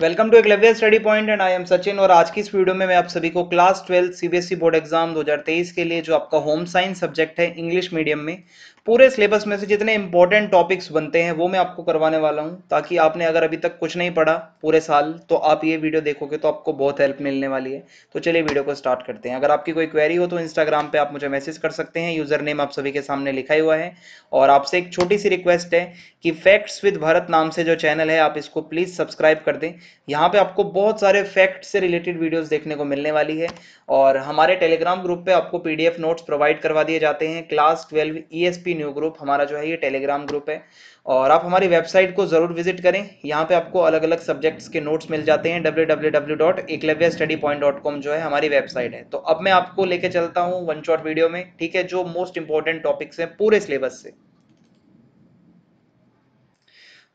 Welcome to Eklavya study point and I am Sachin और आज की इस वीडियो में मैं आप सभी को class twelfth CBSE board exam 2023 के लिए जो आपका होम साइंस सब्जेक्ट है इंग्लिश मीडियम में पूरे सिलेबस में से जितने इंपॉर्टेंट टॉपिक्स बनते हैं वो मैं आपको करवाने वाला हूँ ताकि आपने अगर अभी तक कुछ नहीं पढ़ा पूरे साल तो आप ये वीडियो देखोगे तो आपको बहुत हेल्प मिलने वाली है तो चलिए वीडियो को स्टार्ट करते हैं अगर आपकी कोई क्वेरी हो तो इंस्टाग्राम पे आप मुझे मैसेज कर सकते हैं यूजर नेम आप सभी के सामने लिखा हुआ है और आपसे एक छोटी सी रिक्वेस्ट है कि फैक्ट्स विद भारत नाम से जो चैनल है आप इसको प्लीज़ सब्सक्राइब कर दें यहाँ पर आपको बहुत सारे फैक्ट से रिलेटेड वीडियोज़ देखने को मिलने वाली है और हमारे टेलीग्राम ग्रुप पर आपको पी नोट्स प्रोवाइड करवा दिए जाते हैं class twelve E SP new group हमारा जो है ये टेलीग्राम ग्रुप है और आप हमारी वेबसाइट को ज़रूर विजिट करें यहाँ पे आपको अलग अलग सब्जेक्ट्स के नोट्स मिल जाते हैं डब्ल्यू जो है हमारी वेबसाइट है तो अब मैं आपको लेके चलता हूँ वन शॉट वीडियो में ठीक है जो मोस्ट इंपॉर्टेंट टॉपिक्स हैं पूरे सिलेबस से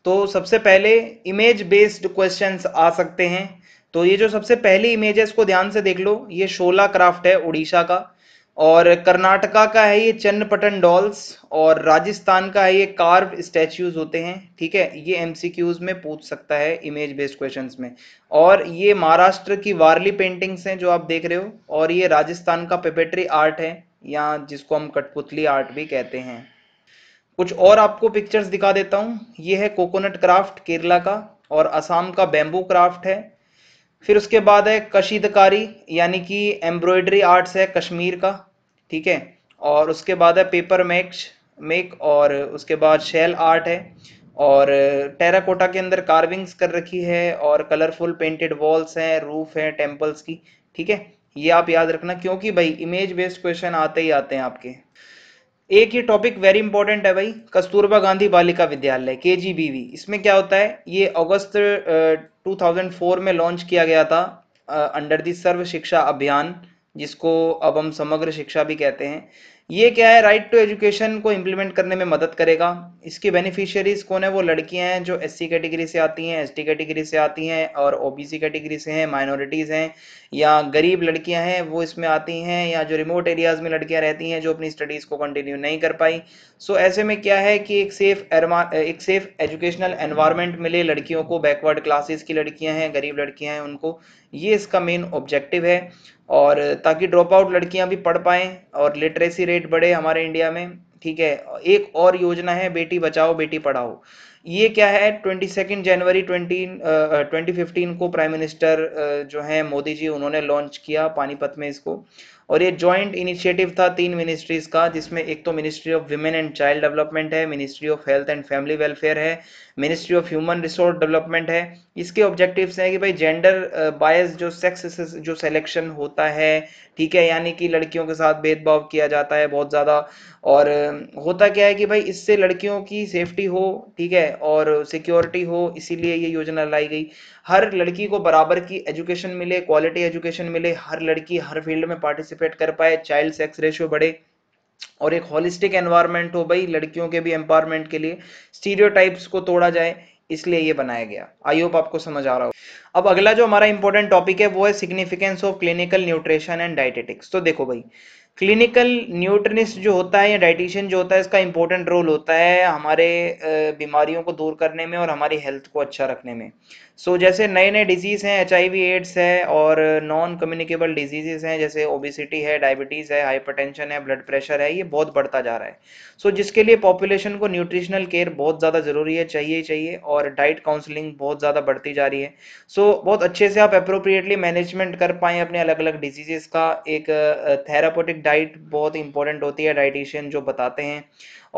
तो सबसे पहले इमेज बेस्ड क्वेश्चन आ सकते हैं तो ये जो सबसे पहली इमेज है इसको ध्यान से देख लो ये शोला क्राफ्ट है उड़ीसा का और कर्नाटका का है ये चन्नपटन डॉल्स और राजस्थान का है ये कार्व स्टैच्यूज होते हैं ठीक है ये एमसीक्यूज में पूछ सकता है इमेज बेस्ड क्वेश्चंस में और ये महाराष्ट्र की वारली पेंटिंग्स हैं जो आप देख रहे हो और ये राजस्थान का पेपेट्री आर्ट है या जिसको हम कठपुतली आर्ट भी कहते हैं कुछ और आपको पिक्चर्स दिखा देता हूँ ये है कोकोनट क्राफ्ट केरला का और असम का बेम्बू क्राफ्ट है फिर उसके बाद है कशीदकारी यानी कि एम्ब्रॉयडरी आर्ट्स है कश्मीर का ठीक है और उसके बाद है पेपर मेक्स मेक और उसके बाद शेल आर्ट है और टेराकोटा के अंदर कार्विंग्स कर रखी है और कलरफुल पेंटेड वॉल्स हैं रूफ हैं टेम्पल्स की ठीक है ये आप याद रखना क्योंकि भाई इमेज बेस्ड क्वेश्चन आते ही आते हैं आपके एक ये टॉपिक वेरी इंपॉर्टेंट है भाई कस्तूरबा गांधी बालिका विद्यालय के इसमें क्या होता है ये अगस्त uh, 2004 में लॉन्च किया गया था अंडर दी सर्व शिक्षा अभियान जिसको अब हम समग्र शिक्षा भी कहते हैं ये क्या है राइट टू एजुकेशन को इम्प्लीमेंट करने में मदद करेगा इसकी बेनिफिशियरीज कौन है वो लड़कियां हैं जो एससी कैटेगरी से आती हैं एसटी कैटेगरी से आती हैं और ओबीसी कैटेगरी से हैं माइनॉरिटीज़ हैं या गरीब लड़कियां हैं वो इसमें आती हैं या जो रिमोट एरियाज़ में लड़कियां रहती हैं जो अपनी स्टडीज़ को कंटिन्यू नहीं कर पाई सो so, ऐसे में क्या है कि एक सेफ एक सेफ एजुकेशनल एनवायरमेंट मिले लड़कियों को बैकवर्ड क्लासेस की लड़कियां हैं गरीब लड़कियां हैं उनको ये इसका मेन ऑब्जेक्टिव है और ताकि ड्रॉप आउट लड़कियां भी पढ़ पाएँ और लिटरेसी रेट बढ़े हमारे इंडिया में ठीक है एक और योजना है बेटी बचाओ बेटी पढ़ाओ ये क्या है twenty second January twenty twenty fifteen को प्राइम मिनिस्टर जो है मोदी जी उन्होंने लॉन्च किया पानीपत में इसको और ये जॉइंट इनिशिएटिव था तीन मिनिस्ट्रीज का जिसमें एक तो ministry of women and child development है ministry of health and family welfare है ministry of human resource development है इसके ऑब्जेक्टिव्स हैं कि भाई जेंडर बायस जो सेक्स से जो सिलेक्शन होता है ठीक है यानी कि लड़कियों के साथ भेदभाव किया जाता है बहुत ज़्यादा और होता क्या है कि भाई इससे लड़कियों की सेफ्टी हो ठीक है और सिक्योरिटी हो इसीलिए ये योजना लाई गई हर लड़की को बराबर की एजुकेशन मिले क्वालिटी एजुकेशन मिले हर लड़की हर फील्ड में पार्टिसिपेट कर पाए चाइल्ड सेक्स रेशियो बढ़े और एक हॉलिस्टिक एनवायरनमेंट हो भाई लड़कियों के भी एम्पावरमेंट के लिए स्टीरियोटाइप्स को तोड़ा जाए इसलिए ये बनाया गया आई होप आपको समझ आ रहा हो अब अगला जो हमारा इंपॉर्टेंट टॉपिक है वो है significance of clinical nutrition and dietetics तो देखो भाई क्लिनिकल न्यूट्रनिस्ट जो होता है या डाइटिशियन जो होता है इसका इम्पोर्टेंट रोल होता है हमारे बीमारियों को दूर करने में और हमारी हेल्थ को अच्छा रखने में सो so, जैसे नए नए डिजीज़ हैं एच एड्स है और नॉन कम्युनिकेबल डिजीजेस हैं जैसे ओबिसिटी है डायबिटीज़ है हाइपरटेंशन है ब्लड प्रेशर है ये बहुत बढ़ता जा रहा है सो so, जिसके लिए पॉपुलेशन को न्यूट्रिशनल केयर बहुत ज़्यादा ज़रूरी है चाहिए चाहिए और डाइट काउंसलिंग बहुत ज़्यादा बढ़ती जा रही है सो so, बहुत अच्छे से आप अप्रोप्रिएटली मैनेजमेंट कर पाएँ अपने अलग अलग डिजीजेस का एक थेरापोटिक डाइट बहुत इंपॉर्टेंट होती है डाइटिशियन जो बताते हैं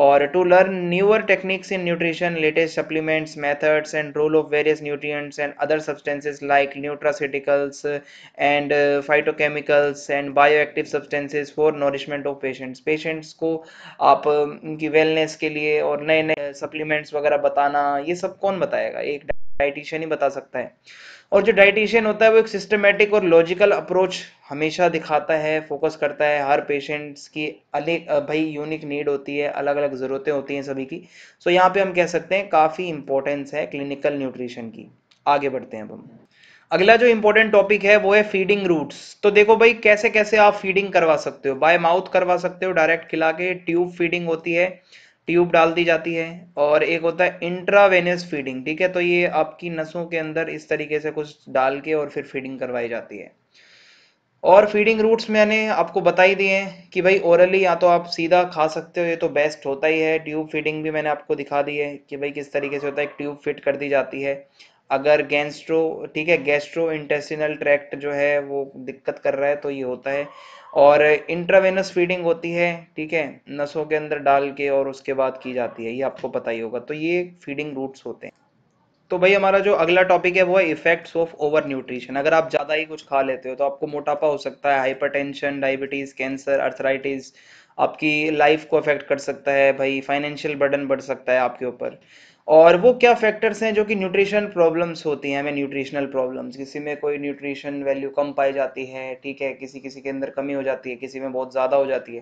और to learn newer techniques in nutrition latest supplements methods and role of various nutrients and other substances like nutraceuticals and phytochemicals and bio active substances for nourishment of patients patients को आप um, उनकी wellness के लिए और नए नए supplements वगैरह बताना ये सब कौन बताएगा एक डाइटिशियन ही बता सकता है और जो डाइटिशियन होता है वो एक सिस्टमेटिक और लॉजिकल अप्रोच हमेशा दिखाता है फोकस करता है हर पेशेंट्स की अलग भाई यूनिक नीड होती है अलग अलग अलग ज़रूरतें होती हैं सभी की सो यहाँ पे हम कह सकते हैं काफ़ी इंपॉर्टेंस है क्लिनिकल न्यूट्रिशन की आगे बढ़ते हैं अब हम अगला जो इम्पोर्टेंट टॉपिक है वो है फीडिंग रूट्स तो देखो भाई कैसे कैसे आप फीडिंग करवा सकते हो बाय माउथ करवा सकते हो डायरेक्ट खिला के ट्यूब फीडिंग होती है ट्यूब डाल दी जाती है और एक होता है इंट्रावेनस फीडिंग ठीक है तो ये आपकी नसों के अंदर इस तरीके से कुछ डाल के और फिर फीडिंग करवाई जाती है और फीडिंग रूट्स मैंने आपको बता ही दिए हैं कि भाई ओरली या तो आप सीधा खा सकते हो ये तो बेस्ट होता ही है ट्यूब फीडिंग भी मैंने आपको दिखा दी है कि भाई किस तरीके से होता है ट्यूब फिट कर दी जाती है अगर गैस्ट्रो ठीक है गैस्ट्रो इंटेस्टिनल ट्रैक्ट जो है वो दिक्कत कर रहा है तो ये होता है और इंट्रावेनस फीडिंग होती है ठीक है नसों के अंदर डाल के और उसके बाद की जाती है ये आपको पता ही होगा तो ये फीडिंग रूट्स होते हैं तो भाई हमारा जो अगला टॉपिक है वो है इफेक्ट्स ऑफ ओवर न्यूट्रिशन अगर आप ज़्यादा ही कुछ खा लेते हो तो आपको मोटापा हो सकता है हाइपरटेंशन डायबिटीज़ कैंसर अर्थराइटिस आपकी लाइफ को अफेक्ट कर सकता है भाई फाइनेंशियल बर्डन बढ़ सकता है आपके ऊपर और वो क्या फैक्टर्स हैं जो कि न्यूट्रिशन प्रॉब्लम्स होती हैं हमें न्यूट्रिशनल प्रॉब्लम्स किसी में कोई न्यूट्रिशन वैल्यू कम पाई जाती है ठीक है किसी किसी के अंदर कमी हो जाती है किसी में बहुत ज़्यादा हो जाती है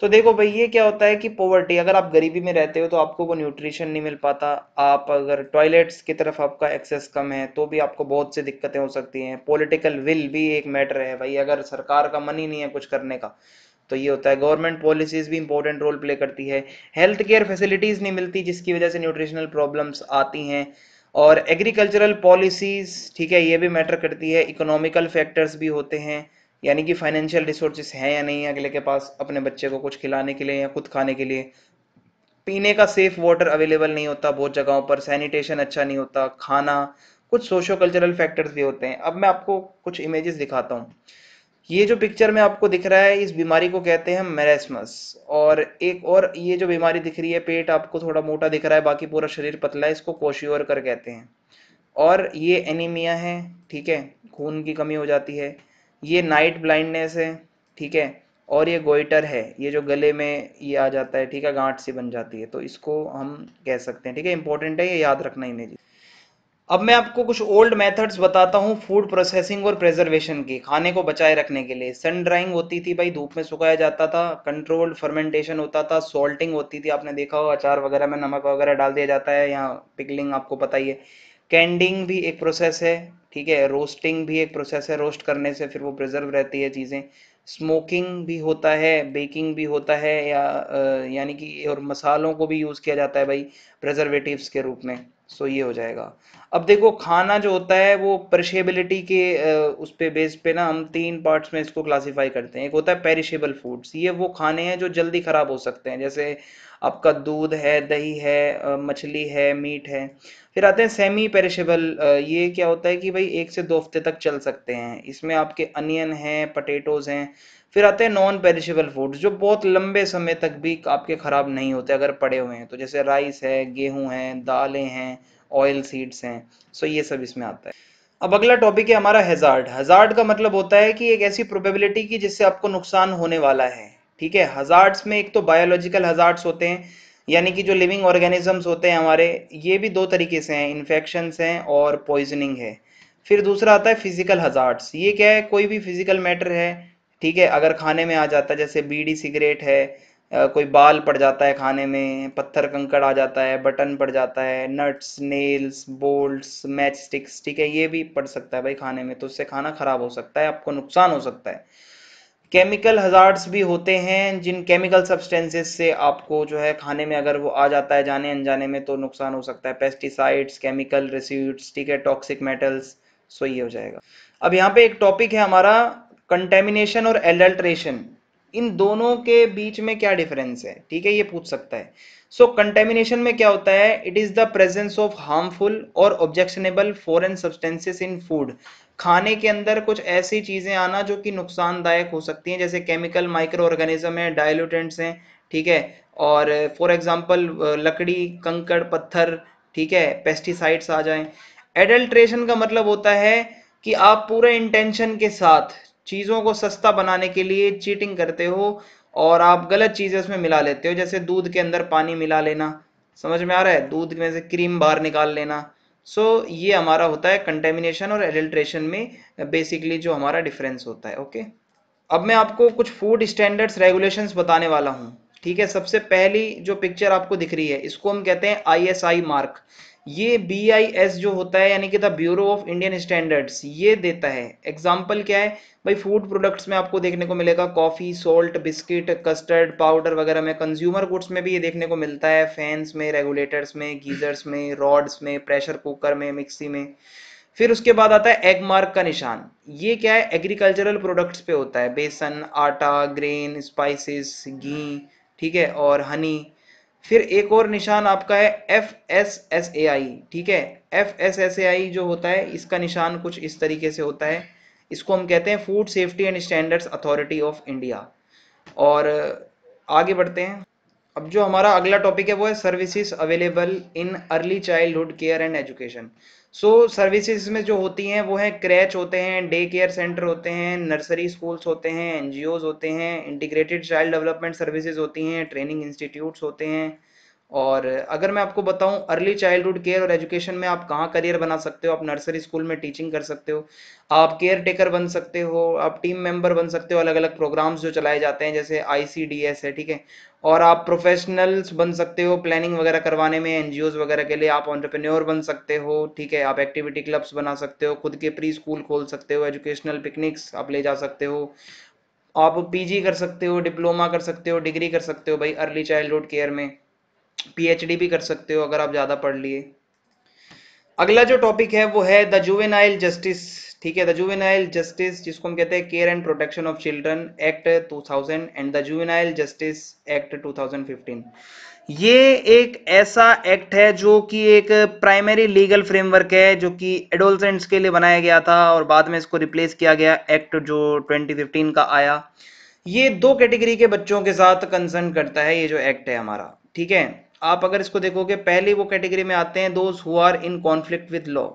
तो देखो भाई ये क्या होता है कि पॉवर्टी अगर आप गरीबी में रहते हो तो आपको वो न्यूट्रिशन नहीं मिल पाता आप अगर टॉयलेट्स की तरफ आपका एक्सेस कम है तो भी आपको बहुत सी दिक्कतें हो सकती हैं पोलिटिकल विल भी एक मैटर है भाई अगर सरकार का मन ही नहीं है कुछ करने का तो ये होता है गवर्नमेंट पॉलिसीज भी इंपॉर्टेंट रोल प्ले करती है हेल्थ केयर फैसिलिटीज नहीं मिलती जिसकी वजह से न्यूट्रिशनल प्रॉब्लम्स आती हैं और एग्रीकल्चरल पॉलिसीज ठीक है ये भी मैटर करती है इकोनॉमिकल फैक्टर्स भी होते हैं यानी कि फाइनेंशियल रिसोर्सेस हैं या नहीं अगले के पास अपने बच्चे को कुछ खिलाने के लिए या खुद खाने के लिए पीने का सेफ वाटर अवेलेबल नहीं होता बहुत जगहों पर सैनिटेशन अच्छा नहीं होता खाना कुछ सोशो कल्चरल फैक्टर्स भी होते हैं अब मैं आपको कुछ इमेजेस दिखाता हूँ ये जो पिक्चर में आपको दिख रहा है इस बीमारी को कहते हैं मेरेस्मस और एक और ये जो बीमारी दिख रही है पेट आपको थोड़ा मोटा दिख रहा है बाकी पूरा शरीर पतला है इसको कोशियोर कर कहते हैं और ये एनीमिया है ठीक है खून की कमी हो जाती है ये नाइट ब्लाइंडनेस है ठीक है और ये गोइटर है ये जो गले में ये आ जाता है ठीक है गांठ सी बन जाती है तो इसको हम कह सकते हैं ठीक है इंपॉर्टेंट है ये याद रखना इन्हें जी अब मैं आपको कुछ ओल्ड मेथड्स बताता हूँ फूड प्रोसेसिंग और प्रेजर्वेशन की खाने को बचाए रखने के लिए सन ड्राइंग होती थी भाई धूप में सुखाया जाता था कंट्रोल्ड फर्मेंटेशन होता था सॉल्टिंग होती थी आपने देखा हो अचार वगैरह में नमक वगैरह डाल दिया जाता है या पिकलिंग आपको पता ही है कैंडिंग भी एक प्रोसेस है ठीक है रोस्टिंग भी एक प्रोसेस है रोस्ट करने से फिर वो प्रिजर्व रहती है चीज़ें स्मोकिंग भी होता है बेकिंग भी होता है या यानी कि और मसालों को भी यूज़ किया जाता है भाई प्रिजर्वेटिव्स के रूप में सो ये हो जाएगा अब देखो खाना जो होता है वो परिशेबिलिटी के उस पर बेस पे ना हम तीन पार्ट्स में इसको क्लासिफाई करते हैं एक होता है पेरिशेबल फूड्स ये वो खाने हैं जो जल्दी ख़राब हो सकते हैं जैसे आपका दूध है दही है मछली है मीट है फिर आते हैं सेमी पेरिशेबल ये क्या होता है कि भाई एक से दो हफ्ते तक चल सकते हैं इसमें आपके अनियन हैं पटेटोज़ हैं फिर आते हैं नॉन पेरिशेबल फूड्स जो बहुत लंबे समय तक भी आपके ख़राब नहीं होते अगर पड़े हुए हैं तो जैसे राइस है गेहूँ हैं दालें हैं ऑयल सीड्स हैं सो ये सब इसमें आता है अब अगला टॉपिक है हमारा हजार्ड हजार्ड का मतलब होता है कि एक ऐसी प्रोबेबिलिटी की जिससे आपको नुकसान होने वाला है ठीक है हजार्ड्स में एक तो बायोलॉजिकल हजार्ड्स होते हैं यानी कि जो लिविंग ऑर्गेनिजम्स होते हैं हमारे ये भी दो तरीके से हैं इन्फेक्शन हैं और पॉइजनिंग है फिर दूसरा आता है फिजिकल हजार्ड्स ये क्या है कोई भी फिजिकल मैटर है ठीक है अगर खाने में आ जाता है जैसे बीड़ी सिगरेट है कोई बाल पड़ जाता है खाने में पत्थर कंकड़ आ जाता है बटन पड़ जाता है nuts nails bolts matchsticks ठीक है ये भी पड़ सकता है भाई खाने में तो उससे खाना खराब हो सकता है आपको नुकसान हो सकता है केमिकल हजार्ड्स भी होते हैं जिन केमिकल सब्सटेंसेस से आपको जो है खाने में अगर वो आ जाता है जाने अनजाने में तो नुकसान हो सकता है पेस्टिसाइड्स केमिकल रेसिड्स ठीक है टॉक्सिक मेटल्स सो ये हो जाएगा अब यहाँ पे एक टॉपिक है हमारा कंटेमिनेशन और एडल्ट्रेशन इन दोनों के बीच में क्या डिफरेंस है ठीक है ये पूछ सकता है सो so, कंटेमिनेशन में क्या होता है it is the presence of harmful और objectionable foreign substances in food खाने के अंदर कुछ ऐसी चीजें आना जो कि नुकसानदायक हो सकती हैं जैसे केमिकल माइक्रो ऑर्गेनिज्म है डायलूटेंट्स हैं ठीक है और फॉर एग्जाम्पल लकड़ी कंकड़ पत्थर ठीक है पेस्टिसाइड्स आ जाए एडल्ट्रेशन का मतलब होता है कि आप पूरे इंटेंशन के साथ चीज़ों को सस्ता बनाने के लिए चीटिंग करते हो और आप गलत चीज़ें उसमें मिला लेते हो जैसे दूध के अंदर पानी मिला लेना समझ में आ रहा है दूध में से क्रीम बाहर निकाल लेना सो so, ये हमारा होता है कंटेमिनेशन और एडल्ट्रेशन में बेसिकली जो हमारा डिफरेंस होता है ओके अब मैं आपको कुछ फूड स्टैंडर्ड्स रेगुलेशंस बताने वाला हूँ ठीक है सबसे पहली जो पिक्चर आपको दिख रही है इसको हम कहते हैं आईएसआई मार्क ये बी आई एस जो होता है यानी कि the bureau of Indian standards ये देता है एग्जाम्पल क्या है भाई फूड प्रोडक्ट्स में आपको देखने को मिलेगा coffee salt biscuit custard powder वगैरह में कंज्यूमर गुड्स में भी ये देखने को मिलता है फैंस में रेगुलेटर्स में गीजर्स में रॉड्स में प्रेशर कुकर में मिक्सी में फिर उसके बाद आता है एग मार्क का निशान ये क्या है एग्रीकल्चरल प्रोडक्ट्स पे होता है बेसन आटा ग्रेन स्पाइसिस घी ठीक है और हनी फिर एक और निशान आपका है F S S A I ठीक है F S S A I जो होता है इसका निशान कुछ इस तरीके से होता है इसको हम कहते हैं food safety and standards authority of India और आगे बढ़ते हैं अब जो हमारा अगला टॉपिक है वो है services available in early childhood care and education so services में जो होती हैं वो है क्रैच होते हैं डे केयर सेंटर होते हैं नर्सरी स्कूल्स होते हैं एन होते हैं इंटीग्रेटेड चाइल्ड डेवलपमेंट सर्विसेज होती हैं ट्रेनिंग इंस्टीट्यूट्स होते हैं और अगर मैं आपको बताऊं अर्ली चाइल्डहुड केयर और एजुकेशन में आप कहाँ करियर बना सकते हो आप नर्सरी स्कूल में टीचिंग कर सकते हो आप केयर टेकर बन सकते हो आप टीम मेंबर बन सकते हो अलग अलग प्रोग्राम्स जो चलाए जाते हैं जैसे आई है ठीक है और आप प्रोफेशनल्स बन सकते हो प्लानिंग वगैरह करवाने में एन वगैरह के लिए आप ऑन्टरप्रेन्योर बन सकते हो ठीक है आप एक्टिविटी क्लब्स बना सकते हो खुद के प्री स्कूल खोल सकते हो एजुकेशनल पिकनिक्स आप ले जा सकते हो आप पीजी कर सकते हो डिप्लोमा कर सकते हो डिग्री कर सकते हो भाई अर्ली चाइल्डहुड केयर में पीएचडी भी कर सकते हो अगर आप ज़्यादा पढ़ लिए अगला जो टॉपिक है वो है द जुवेनाइल जस्टिस ठीक है द जुवेनाइल जस्टिस जिसको हम कहते हैं care and protection of children act 2000 and the juvenile justice act 2015 ये एक ऐसा एक्ट है जो कि एक प्राइमरी लीगल फ्रेमवर्क है जो कि एडोलसेंट्स के लिए बनाया गया था और बाद में इसको रिप्लेस किया गया एक्ट जो 2015 का आया ये दो कैटेगरी के बच्चों के साथ कंसर्न करता है ये जो एक्ट है हमारा ठीक है आप अगर इसको देखोगे पहले वो कैटेगरी में आते हैं those who are in conflict with law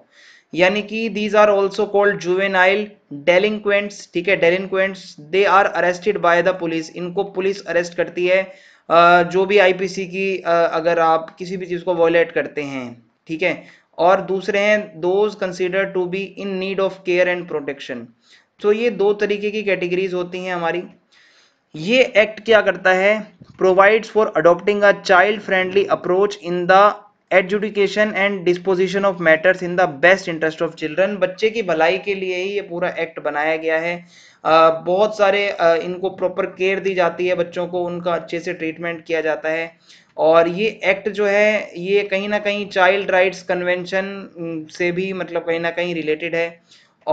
यानी कि these are also called juvenile delinquents ठीक है delinquents they are arrested by the police इनको पुलिस अरेस्ट करती है जो भी आईपीसी की अगर आप किसी भी चीज़ को वॉयलेट करते हैं ठीक है और दूसरे हैं those consider to be in need of care and protection तो ये दो तरीके की कैटेगरीज होती हैं हमारी ये एक्ट क्या करता है provides for adopting a child friendly approach in the adjudication and disposition of matters in the best interest of children बच्चे की भलाई के लिए ही ये पूरा एक्ट बनाया गया है बहुत सारे इनको प्रॉपर केयर दी जाती है बच्चों को उनका अच्छे से ट्रीटमेंट किया जाता है और ये एक्ट जो है ये कहीं ना कहीं चाइल्ड राइट्स कन्वेंशन से भी मतलब कहीं ना कहीं रिलेटेड है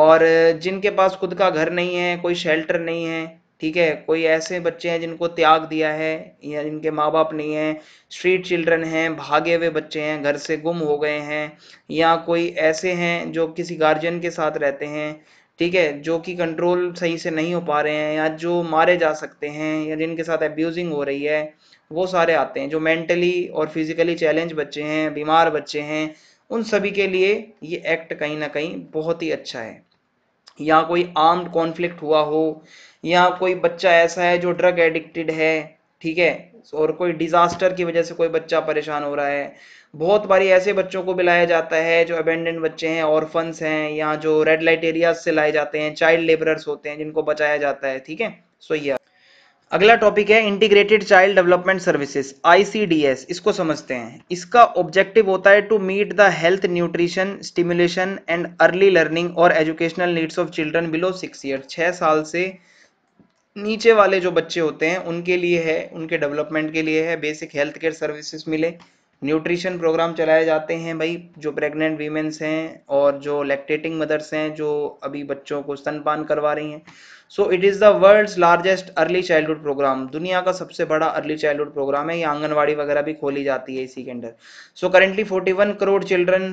और जिनके पास खुद का घर नहीं है कोई शेल्टर नहीं है ठीक है कोई ऐसे बच्चे हैं जिनको त्याग दिया है या जिनके माँ बाप नहीं हैं स्ट्रीट चिल्ड्रन हैं भागे हुए बच्चे हैं घर से गुम हो गए हैं या कोई ऐसे हैं जो किसी गार्जियन के साथ रहते हैं ठीक है जो कि कंट्रोल सही से नहीं हो पा रहे हैं या जो मारे जा सकते हैं या जिनके साथ एब्यूजिंग हो रही है वो सारे आते हैं जो मेंटली और फिजिकली चैलेंज बच्चे हैं बीमार बच्चे हैं उन सभी के लिए ये एक्ट कहीं ना कहीं बहुत ही अच्छा है या कोई आर्म्ड कॉन्फ्लिक्ट हुआ हो या कोई बच्चा ऐसा है जो ड्रग एडिक्टेड है ठीक है और कोई डिजास्टर की वजह से कोई बच्चा परेशान हो रहा है बहुत बारी ऐसे बच्चों को भी लाया जाता है जो अबेंडेंट बच्चे हैं ऑर्फन्स हैं या जो रेड लाइट एरिया से लाए जाते हैं चाइल्ड लेबरर्स होते हैं जिनको बचाया जाता है ठीक है सो यह अगला टॉपिक है integrated child development services ICDS इसको समझते हैं इसका ऑब्जेक्टिव होता है to meet the health nutrition stimulation and early learning और educational needs of children below six year छह साल से नीचे वाले जो बच्चे होते हैं उनके लिए है उनके डेवलपमेंट के लिए है बेसिक हेल्थ केयर सर्विसेज मिले न्यूट्रिशन प्रोग्राम चलाए जाते हैं भाई जो प्रेग्नेंट वीमेंस हैं और जो लैक्टेटिंग मदर्स हैं जो अभी बच्चों को स्तनपान करवा रही हैं so it is the world's largest early childhood program दुनिया का सबसे बड़ा अर्ली चाइल्डहुड प्रोग्राम है ये आंगनवाड़ी वगैरह भी खोली जाती है इसी के अंदर सो करेंटली 41 करोड़ चिल्ड्रन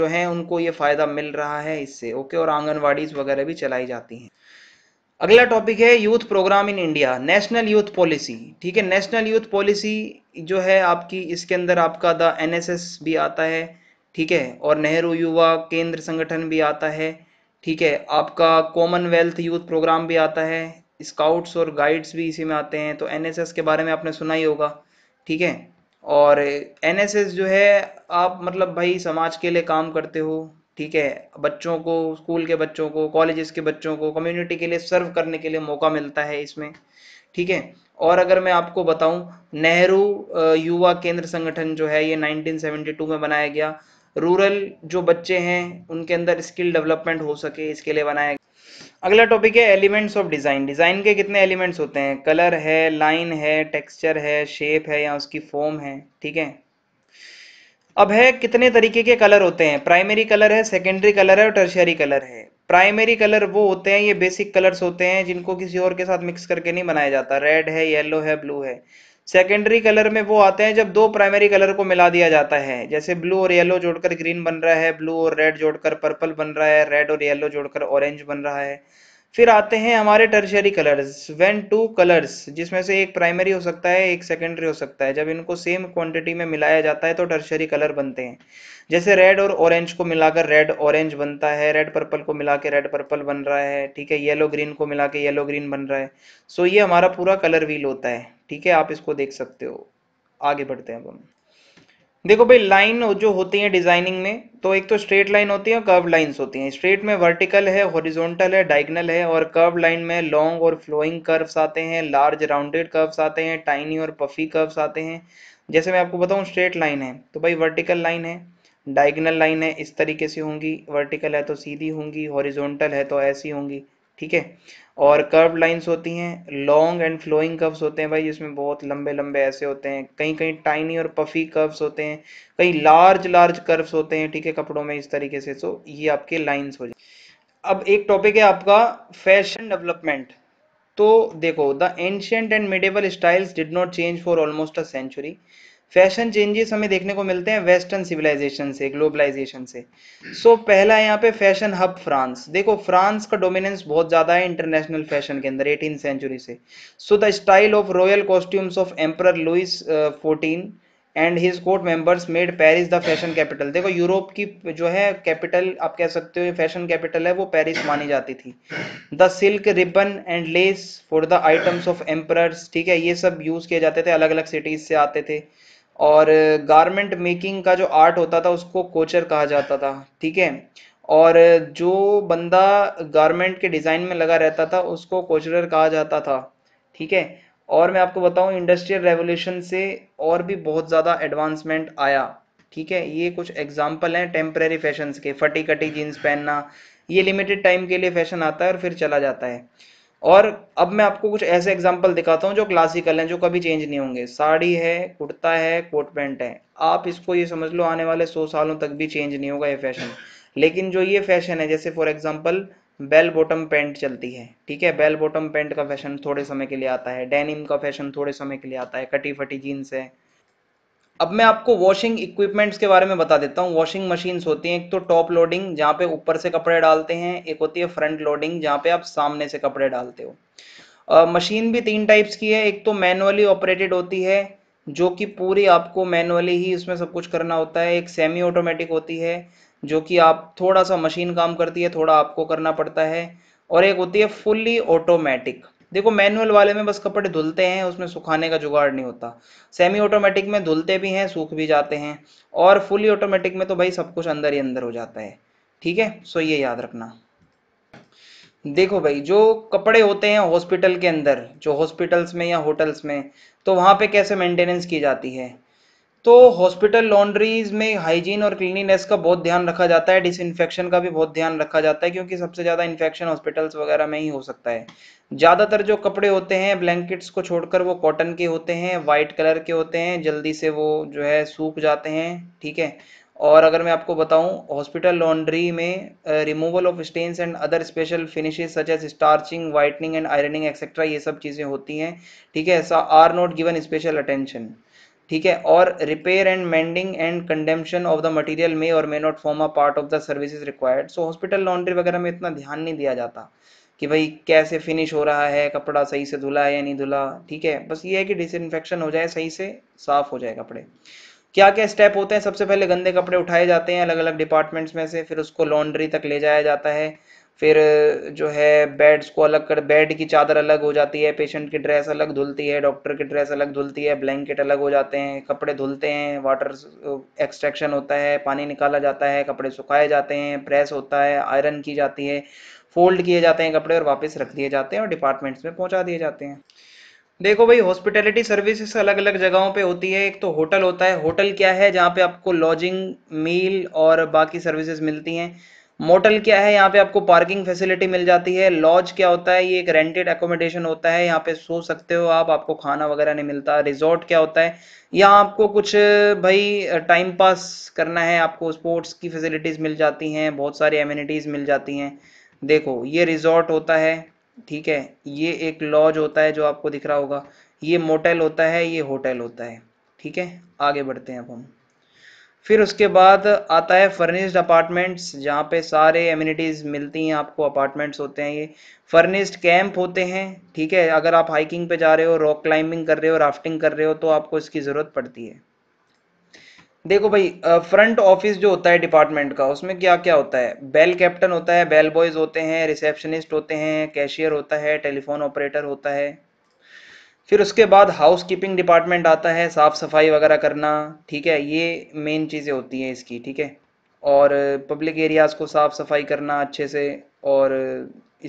जो हैं उनको ये फ़ायदा मिल रहा है इससे ओके okay? और आंगनवाड़ीज वगैरह भी चलाई जाती हैं अगला टॉपिक है youth program in India national youth policy ठीक है नेशनल यूथ पॉलिसी जो है आपकी इसके अंदर आपका द एनएसएस भी आता है ठीक है और नेहरू युवा केंद्र संगठन भी आता है ठीक है आपका कॉमनवेल्थ यूथ प्रोग्राम भी आता है स्काउट्स और गाइड्स भी इसी में आते हैं तो एनएसएस के बारे में आपने सुना ही होगा ठीक है और एनएसएस जो है आप मतलब भाई समाज के लिए काम करते हो ठीक है बच्चों को स्कूल के बच्चों को कॉलेजेस के बच्चों को कम्युनिटी के लिए सर्व करने के लिए मौका मिलता है इसमें ठीक है और अगर मैं आपको बताऊं नेहरू युवा केंद्र संगठन जो है ये 1972 में बनाया गया रूरल जो बच्चे हैं उनके अंदर स्किल डेवलपमेंट हो सके इसके लिए बनाया गया अगला टॉपिक है एलिमेंट्स ऑफ डिज़ाइन डिज़ाइन के कितने एलिमेंट्स होते हैं कलर है लाइन है टेक्सचर है शेप है या उसकी फॉर्म है ठीक है अब है कितने तरीके के कलर होते हैं प्राइमरी कलर है सेकेंडरी कलर है और टर्शियरी कलर है प्राइमरी कलर वो होते हैं ये बेसिक कलर्स होते हैं जिनको किसी और के साथ मिक्स करके नहीं बनाया जाता रेड है येलो है ब्लू है सेकेंडरी कलर में वो आते हैं जब दो प्राइमरी कलर को मिला दिया जाता है जैसे ब्लू और येलो जोड़कर ग्रीन बन रहा है ब्लू और रेड जोड़कर पर्पल बन रहा है रेड और येलो जोड़कर ऑरेंज बन रहा है फिर आते हैं हमारे tertiary colours when two colours जिसमें से एक प्राइमरी हो सकता है एक सेकेंडरी हो सकता है जब इनको सेम क्वांटिटी में मिलाया जाता है तो टर्शरी कलर बनते हैं जैसे रेड और ऑरेंज को मिलाकर रेड ऑरेंज बनता है रेड पर्पल को मिला के रेड पर्पल बन रहा है ठीक है येलो ग्रीन को मिला के येलो ग्रीन बन रहा है सो ये हमारा पूरा कलर व्हील होता है ठीक है आप इसको देख सकते हो आगे बढ़ते हैं अब हम देखो भाई लाइन जो होती है डिजाइनिंग में तो एक तो स्ट्रेट लाइन होती है और कर्व लाइंस होती हैं स्ट्रेट में वर्टिकल है हॉरिजॉन्टल है डाइगनल है और कर्व लाइन में लॉन्ग और फ्लोइंग कर्व्स आते हैं लार्ज राउंडेड कर्व्स आते हैं टाइनी और पफी कर्व्स आते हैं जैसे मैं आपको बताऊं स्ट्रेट लाइन है तो भाई वर्टिकल लाइन है डायगनल लाइन है इस तरीके से होंगी वर्टिकल है तो सीधी होंगी हॉरिजोंटल है तो ऐसी होंगी ठीक है और कर्व लाइंस होती हैं लॉन्ग एंड फ्लोइंग कर्व्स होते हैं भाई जिसमें बहुत लंबे लंबे ऐसे होते हैं कहीं कहीं टाइनी और पफी कर्व्स होते हैं कहीं लार्ज लार्ज कर्व्स होते हैं ठीक है कपड़ों में इस तरीके से सो ये आपके लाइंस हो जाए अब एक टॉपिक है आपका फैशन डेवलपमेंट तो देखो the ancient and medieval styles did not change for almost a century fashion changes हमें देखने को मिलते हैं वेस्टर्न सिविलाइजेशन से ग्लोबलाइजेशन से सो so, पहला यहाँ पे फैशन हब फ्रांस देखो फ्रांस का डोमिनेंस बहुत ज़्यादा है इंटरनेशनल फैशन के अंदर एटीन सेंचुरी से so the style of royal costumes of emperor Louis fourteen and his court members made Paris the fashion capital देखो यूरोप की जो है कैपिटल आप कह सकते हो फैशन कैपिटल है वो पेरिस मानी जाती थी the silk ribbon and lace for the items of emperor ठीक है ये सब यूज किए जाते थे अलग अलग सिटीज से आते थे और गारमेंट मेकिंग का जो आर्ट होता था उसको कोचर कहा जाता था ठीक है और जो बंदा गारमेंट के डिज़ाइन में लगा रहता था उसको कोचरर कहा जाता था ठीक है और मैं आपको बताऊं इंडस्ट्रियल रेवोल्यूशन से और भी बहुत ज़्यादा एडवांसमेंट आया ठीक है ये कुछ एग्जाम्पल हैं टेम्प्रेरी फैशन के फटी कटी जीन्स पहनना ये लिमिटेड टाइम के लिए फैशन आता है और फिर चला जाता है और अब मैं आपको कुछ ऐसे एग्जाम्पल दिखाता हूँ जो क्लासिकल हैं जो कभी चेंज नहीं होंगे साड़ी है कुर्ता है कोट पैंट है आप इसको ये समझ लो आने वाले सौ सालों तक भी चेंज नहीं होगा ये फैशन लेकिन जो ये फैशन है जैसे for example bell bottom pant चलती है ठीक है बेल बॉटम पैंट का फैशन थोड़े समय के लिए आता है डेनिम का फैशन थोड़े समय के लिए आता है कटी फटी जीन्स है अब मैं आपको वॉशिंग इक्विपमेंट्स के बारे में बता देता हूँ वॉशिंग मशीन्स होती हैं एक तो टॉप लोडिंग जहाँ पे ऊपर से कपड़े डालते हैं एक होती है फ्रंट लोडिंग जहाँ पे आप सामने से कपड़े डालते हो मशीन भी तीन टाइप्स की है एक तो मैनुअली ऑपरेटेड होती है जो कि पूरी आपको मैनुअली ही इसमें सब कुछ करना होता है एक सेमी ऑटोमेटिक होती है जो कि आप थोड़ा सा मशीन काम करती है थोड़ा आपको करना पड़ता है और एक होती है फुल्ली ऑटोमेटिक देखो मैनुअल वाले में बस कपड़े धुलते हैं उसमें सुखाने का जुगाड़ नहीं होता सेमी ऑटोमेटिक में धुलते भी हैं सूख भी जाते हैं और फुली ऑटोमेटिक में तो भाई सब कुछ अंदर ही अंदर हो जाता है ठीक है सो ये याद रखना देखो भाई जो कपड़े होते हैं हॉस्पिटल के अंदर जो हॉस्पिटल्स में या होटल्स में तो वहां पे कैसे मेंटेनेंस की जाती है तो हॉस्पिटल लॉन्ड्रीज में हाइजीन और क्लीनिनेस का बहुत ध्यान रखा जाता है डिसइंफेक्शन का भी बहुत ध्यान रखा जाता है क्योंकि सबसे ज़्यादा इन्फेक्शन हॉस्पिटल्स वगैरह में ही हो सकता है ज़्यादातर जो कपड़े होते हैं ब्लैंकेट्स को छोड़कर वो कॉटन के होते हैं वाइट कलर के होते हैं जल्दी से वो जो है सूख जाते हैं ठीक है और अगर मैं आपको बताऊं हॉस्पिटल लॉन्ड्री में removal of stains and other special finishes such as starching whitening and ironing etcetera ये सब चीज़ें होती हैं ठीक है are not given special attention ठीक है और repair and mending and condemnation of the material may और may not form a part of the services required so hospital laundry वगैरह में इतना ध्यान नहीं दिया जाता कि भाई कैसे फिनिश हो रहा है कपड़ा सही से धुला है या नहीं धुला ठीक है बस ये है कि डिसइनफेक्शन हो जाए सही से साफ हो जाए कपड़े क्या क्या स्टेप होते हैं सबसे पहले गंदे कपड़े उठाए जाते हैं अलग अलग डिपार्टमेंट्स में से फिर उसको लॉन्ड्री तक ले जाया जाता है फिर जो है बेड्स को अलग कर बेड की चादर अलग हो जाती है पेशेंट की ड्रेस अलग धुलती है डॉक्टर की ड्रेस अलग धुलती है ब्लैंकेट अलग हो जाते हैं कपड़े धुलते हैं वाटर एक्सट्रैक्शन होता है पानी निकाला जाता है कपड़े सुखाए जाते हैं प्रेस होता है आयरन की जाती है फोल्ड किए जाते हैं कपड़े और वापस रख दिए जाते हैं और डिपार्टमेंट्स में पहुँचा दिए जाते हैं देखो भाई हॉस्पिटैलिटी सर्विसेज अलग अलग जगहों पे होती है एक तो होटल होता है होटल क्या है जहाँ पे आपको लॉजिंग मील और बाकी सर्विसेज मिलती हैं मोटल क्या है यहाँ पे आपको पार्किंग फैसिलिटी मिल जाती है लॉज क्या होता है ये एक रेंटेड एकोमोडेशन होता है यहाँ पे सो सकते हो आप आपको खाना वगैरह नहीं मिलता रिजॉर्ट क्या होता है यहाँ आपको कुछ भाई टाइम पास करना है आपको स्पोर्ट्स की फैसिलिटीज़ मिल जाती हैं बहुत सारी एम्यूनिटीज़ मिल जाती हैं देखो ये रिजॉर्ट होता है ठीक है ये एक लॉज होता है जो आपको दिख रहा होगा ये मोटेल होता है ये होटल होता है ठीक है आगे बढ़ते हैं अब हम फिर उसके बाद आता है फर्निश्ड अपार्टमेंट्स जहाँ पे सारे एम्यूनिटीज़ मिलती हैं आपको अपार्टमेंट्स होते हैं ये फर्निश्ड कैंप होते हैं ठीक है अगर आप हाइकिंग पे जा रहे हो रॉक क्लाइंबिंग कर रहे हो राफ्टिंग कर रहे हो तो आपको इसकी ज़रूरत पड़ती है देखो भाई फ्रंट ऑफिस जो होता है डिपार्टमेंट का उसमें क्या क्या होता है बेल कैप्टन होता है बेल बॉयज़ होते हैं रिसेप्शनिस्ट होते हैं कैशियर होता है टेलीफोन ऑपरेटर होता है फिर उसके बाद हाउस कीपिंग डिपार्टमेंट आता है साफ़ सफाई वगैरह करना ठीक है ये मेन चीज़ें होती हैं इसकी ठीक है और पब्लिक एरियाज़ को साफ़ सफाई करना अच्छे से और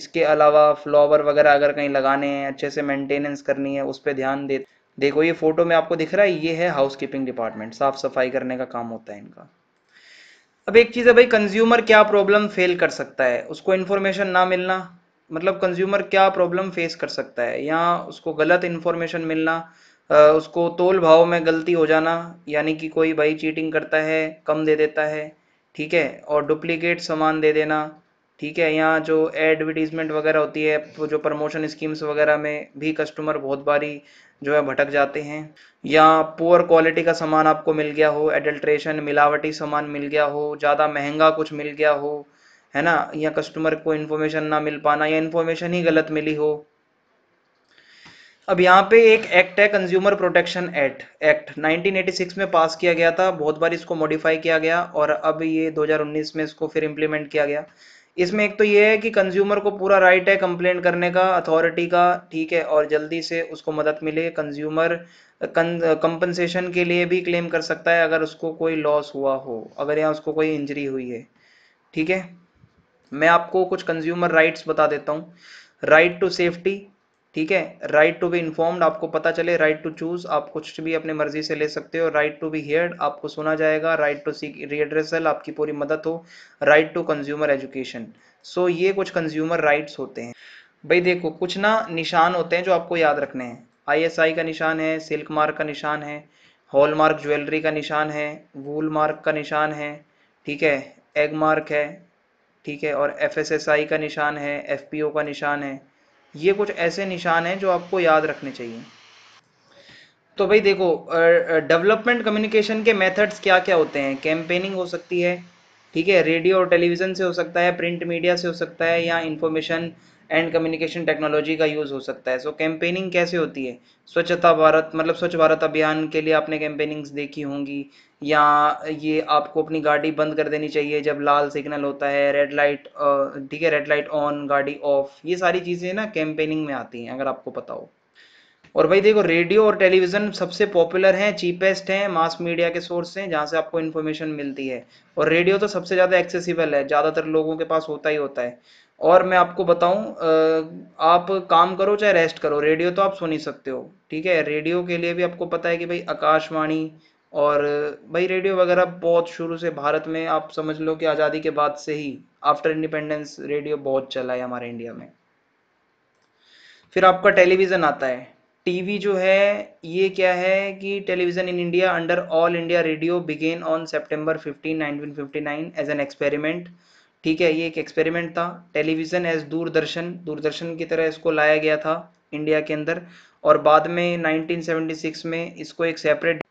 इसके अलावा फ्लावर वगैरह अगर कहीं लगाने हैं अच्छे से मेंटेनेंस करनी है उस पर ध्यान दे देखो ये फ़ोटो में आपको दिख रहा है ये है हाउस कीपिंग डिपार्टमेंट साफ़ सफाई करने का काम होता है इनका अब एक चीज़ है भाई कंज्यूमर क्या प्रॉब्लम फेल कर सकता है उसको इन्फॉर्मेशन ना मिलना मतलब कंज्यूमर क्या प्रॉब्लम फेस कर सकता है या उसको गलत इन्फॉर्मेशन मिलना उसको तोल भाव में गलती हो जाना यानी कि कोई भाई चीटिंग करता है कम दे देता है ठीक है और डुप्लीकेट सामान दे देना ठीक है यहाँ जो एडवर्टीजमेंट वगैरह होती है जो प्रमोशन स्कीम्स वगैरह में भी कस्टमर बहुत बारी जो है भटक जाते हैं या पुअर क्वालिटी का सामान आपको मिल गया हो एडल्ट्रेशन मिलावटी सामान मिल गया हो ज़्यादा महंगा कुछ मिल गया हो है ना या कस्टमर को इन्फॉर्मेशन ना मिल पाना या इन्फॉर्मेशन ही गलत मिली हो अब यहाँ पे एक एक्ट है कंज्यूमर प्रोटेक्शन एक्ट एक्ट 1986 में पास किया गया था बहुत बार इसको मॉडिफाई किया गया और अब ये 2019 में इसको फिर इम्प्लीमेंट किया गया इसमें एक तो ये है कि कंज्यूमर को पूरा राइट है कंप्लेंट करने का अथॉरिटी का ठीक है और जल्दी से उसको मदद मिले कंज्यूमर कंपनसेशन के लिए भी क्लेम कर सकता है अगर उसको कोई लॉस हुआ हो अगर यहाँ उसको कोई इंजरी हुई है ठीक है मैं आपको कुछ कंज्यूमर राइट्स बता देता हूँ राइट टू सेफ्टी ठीक है राइट टू बी इन्फॉर्म्ड आपको पता चले राइट टू चूज आप कुछ भी अपने मर्जी से ले सकते हो राइट टू बी हेयर आपको सुना जाएगा राइट टू सी रीएड्रेसल आपकी पूरी मदद हो right to consumer education so ये कुछ कंज्यूमर राइट्स होते हैं भाई देखो कुछ ना निशान होते हैं जो आपको याद रखने हैं आईएसआई का निशान है सिल्क मार्क का निशान है हॉलमार्क ज्वेलरी का निशान है वूल मार्क का निशान है ठीक है एग मार्क है ठीक है और एफ का निशान है एफ का निशान है ये कुछ ऐसे निशान हैं जो आपको याद रखने चाहिए तो भाई देखो डेवलपमेंट कम्युनिकेशन के मेथड्स क्या क्या होते हैं कैंपेनिंग हो सकती है ठीक है रेडियो और टेलीविज़न से हो सकता है प्रिंट मीडिया से हो सकता है या इन्फॉर्मेशन एंड कम्युनिकेशन टेक्नोलॉजी का यूज़ हो सकता है सो so, कैंपेनिंग कैसे होती है स्वच्छता भारत मतलब स्वच्छ भारत अभियान के लिए आपने कैंपेनिंग्स देखी होंगी या ये आपको अपनी गाड़ी बंद कर देनी चाहिए जब लाल सिग्नल होता है रेड लाइट ठीक है रेड लाइट ऑन गाड़ी ऑफ ये सारी चीज़ें ना कैंपेनिंग में आती हैं अगर आपको पता हो और भाई देखो रेडियो और टेलीविज़न सबसे पॉपुलर हैं चीपेस्ट हैं मास मीडिया के सोर्स हैं जहाँ से आपको इन्फॉर्मेशन मिलती है और रेडियो तो सबसे ज़्यादा एक्सेसिबल है ज़्यादातर लोगों के पास होता ही होता है और मैं आपको बताऊं आप काम करो चाहे रेस्ट करो रेडियो तो आप सुन ही सकते हो ठीक है रेडियो के लिए भी आपको पता है कि भाई आकाशवाणी और भाई रेडियो वगैरह बहुत शुरू से भारत में आप समझ लो कि आज़ादी के बाद से ही आफ्टर इंडिपेंडेंस रेडियो बहुत चला है हमारे इंडिया में फिर आपका टेलीविज़न आता है टीवी जो है ये क्या है कि television in India under All India Radio began on September 15 1959 as an experiment ठीक है ये एक एक्सपेरिमेंट था टेलीविज़न एज दूरदर्शन दूरदर्शन की तरह इसको लाया गया था इंडिया के अंदर और बाद में 1976 में इसको एक सेपरेट